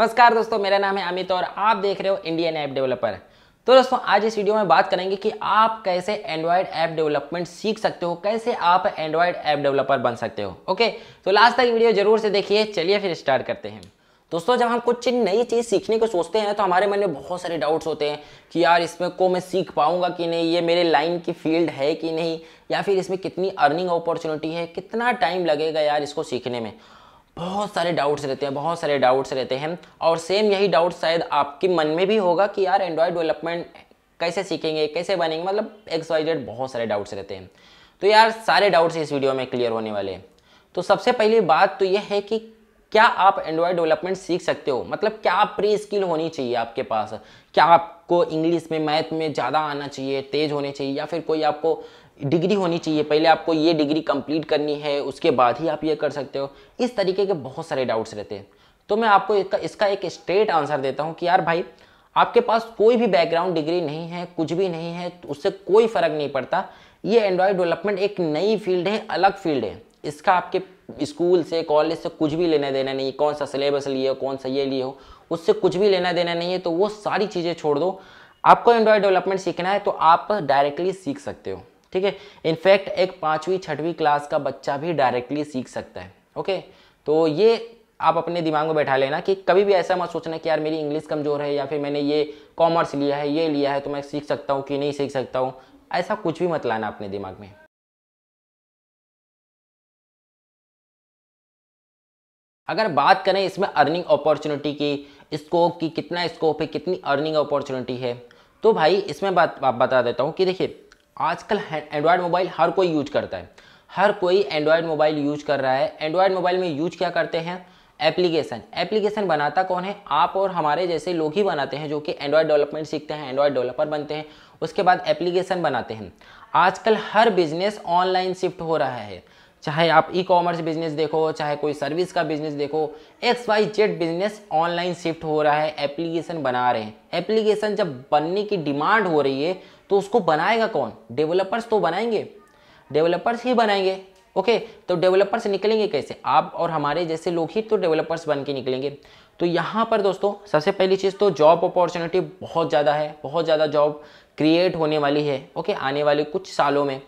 नमस्कार दोस्तों मेरा नाम है अमित और आप देख रहे हो इंडियन ऐप डेवलपर तो दोस्तों आज इस वीडियो में बात करेंगे कि आप कैसे एंड्रॉयड ऐप डेवलपमेंट सीख सकते हो कैसे आप एंड्रॉयड ऐप डेवलपर बन सकते हो ओके तो लास्ट तक वीडियो जरूर से देखिए चलिए फिर स्टार्ट करते हैं दोस्तों जब हम कुछ नई चीज़ सीखने को सोचते हैं तो हमारे मन में बहुत सारे डाउट्स होते हैं कि यार इसमें को मैं सीख पाऊंगा कि नहीं ये मेरे लाइन की फील्ड है कि नहीं या फिर इसमें कितनी अर्निंग अपॉर्चुनिटी है कितना टाइम लगेगा यार इसको सीखने में बहुत सारे डाउट्स रहते हैं बहुत सारे डाउट्स रहते हैं और सेम यही डाउट शायद आपके मन में भी होगा कि यार एंड्रॉयड डेवलपमेंट कैसे सीखेंगे कैसे बनेंगे मतलब एक्स वाई जेड बहुत सारे डाउट्स रहते हैं तो यार सारे डाउट्स इस वीडियो में क्लियर होने वाले हैं तो सबसे पहली बात तो यह है कि क्या आप एंड्रॉयड डेवलपमेंट सीख सकते हो मतलब क्या प्री स्किल होनी चाहिए आपके पास क्या आपको इंग्लिश में मैथ में ज़्यादा आना चाहिए तेज होने चाहिए या फिर कोई आपको डिग्री होनी चाहिए पहले आपको ये डिग्री कंप्लीट करनी है उसके बाद ही आप ये कर सकते हो इस तरीके के बहुत सारे डाउट्स रहते हैं तो मैं आपको इसका इसका एक स्ट्रेट आंसर देता हूँ कि यार भाई आपके पास कोई भी बैकग्राउंड डिग्री नहीं है कुछ भी नहीं है तो उससे कोई फ़र्क नहीं पड़ता ये एंड्रॉयड डेवलपमेंट एक नई फील्ड है अलग फील्ड है इसका आपके स्कूल से कॉलेज से कुछ भी लेना देना नहीं कौन सा सिलेबस लिए हो कौन सा ये लिए हो उससे कुछ भी लेना देना नहीं है तो वो सारी चीज़ें छोड़ दो आपको एंड्रॉयड डेवलपमेंट सीखना है तो आप डायरेक्टली सीख सकते हो ठीक है इनफैक्ट एक पाँचवीं छठवीं क्लास का बच्चा भी डायरेक्टली सीख सकता है ओके तो ये आप अपने दिमाग में बैठा लेना कि कभी भी ऐसा मत सोचना कि यार मेरी इंग्लिश कमज़ोर है या फिर मैंने ये कॉमर्स लिया है ये लिया है तो मैं सीख सकता हूँ कि नहीं सीख सकता हूँ ऐसा कुछ भी मत लाना अपने दिमाग में अगर बात करें इसमें अर्निंग अपॉर्चुनिटी की स्कोप की कितना स्कोप है कितनी अर्निंग अपॉर्चुनिटी है तो भाई इसमें बात बता देता हूँ कि देखिए आजकल एंड्रॉयड मोबाइल हर कोई यूज करता है हर कोई एंड्रॉयड मोबाइल यूज कर रहा है एंड्रॉयड मोबाइल में यूज क्या करते हैं एप्लीकेशन एप्लीकेशन बनाता कौन है आप और हमारे जैसे लोग ही बनाते हैं जो कि एंड्रॉयड डेवलपमेंट सीखते हैं एंड्रॉयड डेवलपर बनते हैं उसके बाद एप्लीकेशन बनाते हैं आजकल हर बिजनेस ऑनलाइन शिफ्ट हो रहा है चाहे आप ई कॉमर्स बिजनेस देखो चाहे कोई सर्विस का बिजनेस देखो X Y Z business online shift हो रहा है एप्लीकेशन बना रहे हैं एप्लीकेशन जब बनने की डिमांड हो रही है तो उसको बनाएगा कौन डेवलपर्स तो बनाएंगे डेवलपर्स ही बनाएंगे ओके तो डेवलपर्स निकलेंगे कैसे आप और हमारे जैसे लोग ही तो डेवलपर्स बन के निकलेंगे तो यहाँ पर दोस्तों सबसे पहली चीज़ तो जॉब अपॉर्चुनिटी बहुत ज़्यादा है बहुत ज़्यादा जॉब क्रिएट होने वाली है ओके आने वाले कुछ सालों में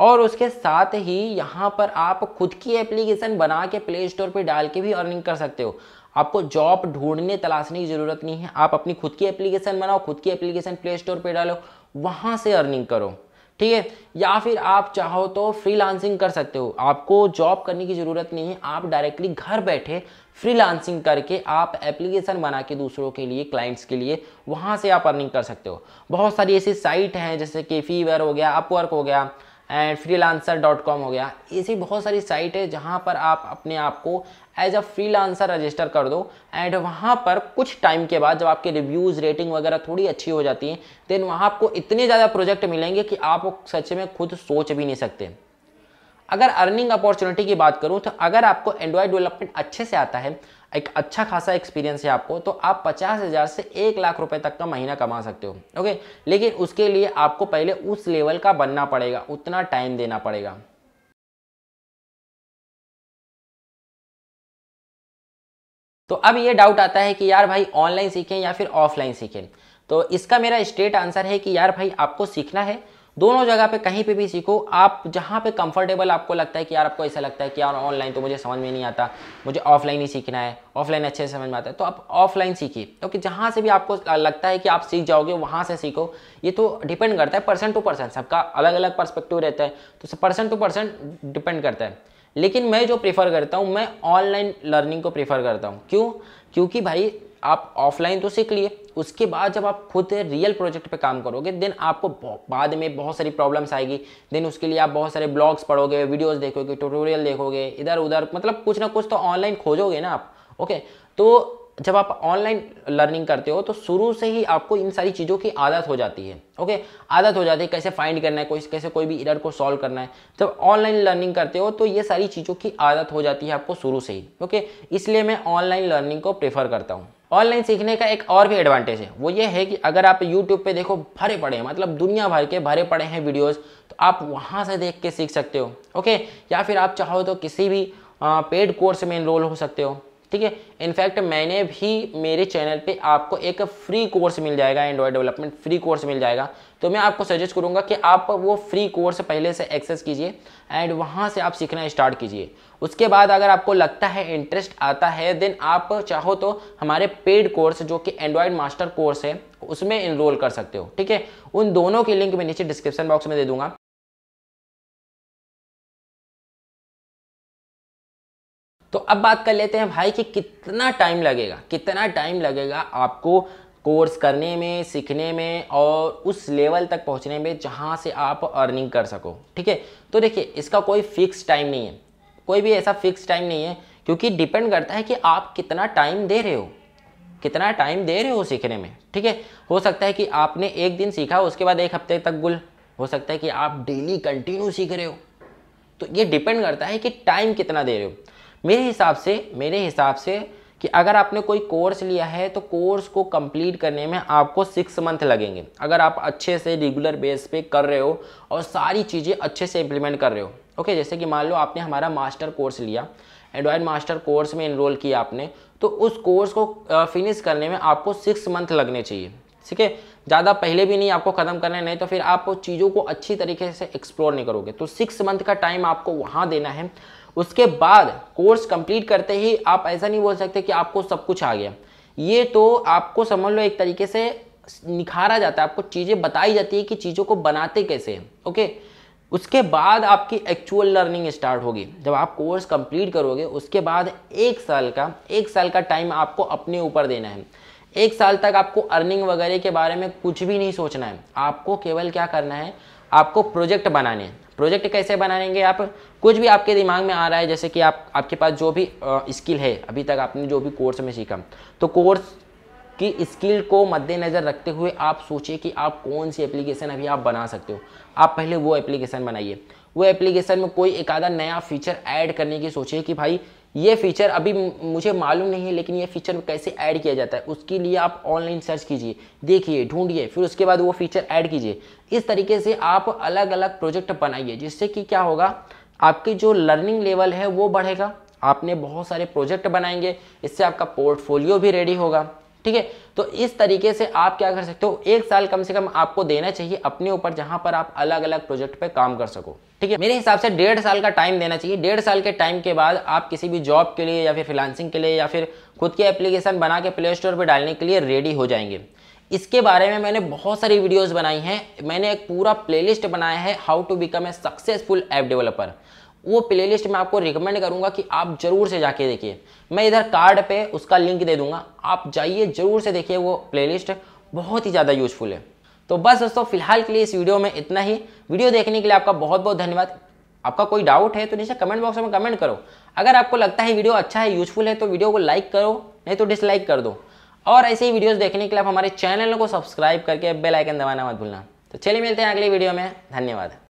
और उसके साथ ही यहाँ पर आप खुद की एप्लीकेशन बना के प्ले स्टोर पर डाल के भी अर्निंग कर सकते हो आपको जॉब ढूंढने तलाशने की ज़रूरत नहीं है आप अपनी खुद की एप्लीकेशन बनाओ खुद की एप्लीकेशन प्ले स्टोर पर डालो वहाँ से अर्निंग करो ठीक है या फिर आप चाहो तो फ्रीलांसिंग कर सकते हो आपको जॉब करने की ज़रूरत नहीं है आप डायरेक्टली घर बैठे फ्रीलांसिंग करके आप एप्लीकेशन बना के दूसरों के लिए क्लाइंट्स के लिए वहाँ से आप अर्निंग कर सकते हो बहुत सारी ऐसी साइट हैं जैसे कि फीवर हो गया अपवर्क हो गया एंड फ्री हो गया ऐसी बहुत सारी साइट है जहाँ पर आप अपने आप को एज अ फ्री रजिस्टर कर दो एंड वहाँ पर कुछ टाइम के बाद जब आपके रिव्यूज़ रेटिंग वगैरह थोड़ी अच्छी हो जाती है देन वहाँ आपको इतने ज़्यादा प्रोजेक्ट मिलेंगे कि आप सच में खुद सोच भी नहीं सकते अगर अर्निंग अपॉर्चुनिटी की बात करूँ तो अगर आपको एंड्रॉयड डेवलपमेंट अच्छे से आता है एक अच्छा खासा एक्सपीरियंस है आपको तो आप पचास हज़ार से एक लाख रुपए तक का महीना कमा सकते हो ओके लेकिन उसके लिए आपको पहले उस लेवल का बनना पड़ेगा उतना टाइम देना पड़ेगा तो अब ये डाउट आता है कि यार भाई ऑनलाइन सीखें या फिर ऑफलाइन सीखें तो इसका मेरा स्ट्रेट आंसर है कि यार भाई आपको सीखना है दोनों जगह पे कहीं पे भी सीखो आप जहाँ पे कंफर्टेबल आपको लगता है कि यार आपको ऐसा लगता है कि यार ऑनलाइन तो मुझे समझ में नहीं आता मुझे ऑफलाइन ही सीखना है ऑफलाइन अच्छे से समझ में आता है तो आप ऑफलाइन सीखिए क्योंकि तो जहाँ से भी आपको लगता है कि आप सीख जाओगे वहाँ से सीखो ये तो डिपेंड करता है पर्सन टू पर्सन सबका अलग अलग पर्सपेक्टिव रहता है तो पर्सन टू पर्सन डिपेंड करता है लेकिन मैं जो प्रेफर करता हूँ मैं ऑनलाइन लर्निंग को प्रेफर करता हूँ क्यों क्योंकि भाई आप ऑफलाइन तो सीख लिए उसके बाद जब आप खुद रियल प्रोजेक्ट पे काम करोगे देन आपको बाद में बहुत सारी प्रॉब्लम्स आएगी देन उसके लिए आप बहुत सारे ब्लॉग्स पढ़ोगे वीडियोस देखोगे ट्यूटोरियल देखोगे इधर उधर मतलब कुछ ना कुछ तो ऑनलाइन खोजोगे ना आप ओके तो जब आप ऑनलाइन लर्निंग करते हो तो शुरू से ही आपको इन सारी चीज़ों की आदत हो जाती है ओके आदत हो जाती है कैसे फाइंड करना है कोई कैसे कोई भी इरर को सॉल्व करना है जब ऑनलाइन लर्निंग करते हो तो ये सारी चीज़ों की आदत हो जाती है आपको शुरू से ही ओके इसलिए मैं ऑनलाइन लर्निंग को प्रेफर करता हूँ ऑनलाइन सीखने का एक और भी एडवांटेज है वो ये है कि अगर आप यूट्यूब पे देखो भरे पड़े हैं मतलब दुनिया भर के भरे पड़े हैं वीडियोस तो आप वहाँ से देख के सीख सकते हो ओके या फिर आप चाहो तो किसी भी पेड कोर्स में इनरोल हो सकते हो ठीक है इनफैक्ट मैंने भी मेरे चैनल पे आपको एक फ्री कोर्स मिल जाएगा एंड्रॉयड डेवलपमेंट फ्री कोर्स मिल जाएगा तो मैं आपको सजेस्ट करूँगा कि आप वो फ्री कोर्स पहले से एक्सेस कीजिए एंड वहाँ से आप सीखना स्टार्ट कीजिए उसके बाद अगर आपको लगता है इंटरेस्ट आता है देन आप चाहो तो हमारे पेड कोर्स जो कि एंड्रॉयड मास्टर कोर्स है उसमें इनरोल कर सकते हो ठीक है उन दोनों के लिंक मैं नीचे डिस्क्रिप्शन बॉक्स में दे दूंगा तो अब बात कर लेते हैं भाई कि कितना टाइम लगेगा कितना टाइम लगेगा आपको कोर्स करने में सीखने में और उस लेवल तक पहुंचने में जहां से आप अर्निंग कर सको ठीक है तो देखिए इसका कोई फिक्स टाइम नहीं है कोई भी ऐसा फिक्स टाइम नहीं है क्योंकि डिपेंड करता है कि आप कितना टाइम दे रहे हो कितना टाइम दे रहे हो सीखने में ठीक है हो सकता है कि आपने एक दिन सीखा उसके बाद एक हफ्ते तक गुल हो सकता है कि आप डेली कंटिन्यू सीख रहे हो तो ये डिपेंड करता है कि टाइम कितना दे रहे हो मेरे हिसाब से मेरे हिसाब से कि अगर आपने कोई कोर्स लिया है तो कोर्स को कंप्लीट करने में आपको सिक्स मंथ लगेंगे अगर आप अच्छे से रेगुलर बेस पे कर रहे हो और सारी चीज़ें अच्छे से इम्प्लीमेंट कर रहे हो ओके जैसे कि मान लो आपने हमारा मास्टर कोर्स लिया एंड्रॉयड मास्टर कोर्स में इनरोल किया आपने तो उस कोर्स को फिनिश करने में आपको सिक्स मंथ लगने चाहिए ठीक है ज़्यादा पहले भी नहीं आपको ख़त्म करना है नहीं तो फिर आप चीज़ों को अच्छी तरीके से एक्सप्लोर नहीं करोगे तो सिक्स मंथ का टाइम आपको वहाँ देना है उसके बाद कोर्स कंप्लीट करते ही आप ऐसा नहीं बोल सकते कि आपको सब कुछ आ गया ये तो आपको समझ लो एक तरीके से निखारा जाता है आपको चीज़ें बताई जाती है कि चीज़ों को बनाते कैसे हैं ओके उसके बाद आपकी एक्चुअल लर्निंग स्टार्ट होगी जब आप कोर्स कंप्लीट करोगे उसके बाद एक साल का एक साल का टाइम आपको अपने ऊपर देना है एक साल तक आपको अर्निंग वगैरह के बारे में कुछ भी नहीं सोचना है आपको केवल क्या करना है आपको प्रोजेक्ट बनाने प्रोजेक्ट कैसे बनाएंगे आप कुछ भी आपके दिमाग में आ रहा है जैसे कि आप आपके पास जो भी स्किल है अभी तक आपने जो भी कोर्स में सीखा तो कोर्स की स्किल को मद्देनज़र रखते हुए आप सोचिए कि आप कौन सी एप्लीकेशन अभी आप बना सकते हो आप पहले वो एप्लीकेशन बनाइए वो एप्लीकेशन में कोई एक आधा नया फीचर ऐड करने की सोचिए कि भाई ये फीचर अभी मुझे मालूम नहीं है लेकिन ये फीचर कैसे ऐड किया जाता है उसके लिए आप ऑनलाइन सर्च कीजिए देखिए ढूंढिए फिर उसके बाद वो फीचर ऐड कीजिए इस तरीके से आप अलग अलग प्रोजेक्ट बनाइए जिससे कि क्या होगा आपकी जो लर्निंग लेवल है वो बढ़ेगा आपने बहुत सारे प्रोजेक्ट बनाएंगे इससे आपका पोर्टफोलियो भी रेडी होगा ठीक है तो इस तरीके से आप क्या कर सकते हो एक साल कम से कम आपको देना चाहिए अपने ऊपर जहां पर आप अलग अलग प्रोजेक्ट पे काम कर सको ठीक है मेरे हिसाब से डेढ़ साल का टाइम देना चाहिए डेढ़ साल के टाइम के बाद आप किसी भी जॉब के लिए या फिर फिलानसिंग के लिए या फिर खुद के एप्लीकेशन बना के प्ले स्टोर पर डालने के लिए रेडी हो जाएंगे इसके बारे में मैंने बहुत सारी वीडियोस बनाई हैं मैंने एक पूरा प्लेलिस्ट बनाया है how to become a successful app developer वो प्लेलिस्ट मैं आपको रिकमेंड करूंगा कि आप जरूर से जाके देखिए मैं इधर कार्ड पे उसका लिंक दे दूंगा आप जाइए जरूर से देखिए वो प्लेलिस्ट बहुत ही ज़्यादा यूजफुल है तो बस दोस्तों फिलहाल के लिए इस वीडियो में इतना ही वीडियो देखने के लिए आपका बहुत बहुत धन्यवाद आपका कोई डाउट है तो नीचे कमेंट बॉक्स में कमेंट करो अगर आपको लगता है वीडियो अच्छा है यूजफुल है तो वीडियो को लाइक करो नहीं तो डिसलाइक कर दो और ऐसे ही वीडियोज़ देखने के लिए आप हमारे चैनल को सब्सक्राइब करके बेल आइकन दबाना मत भूलना तो चलिए मिलते हैं अगले वीडियो में धन्यवाद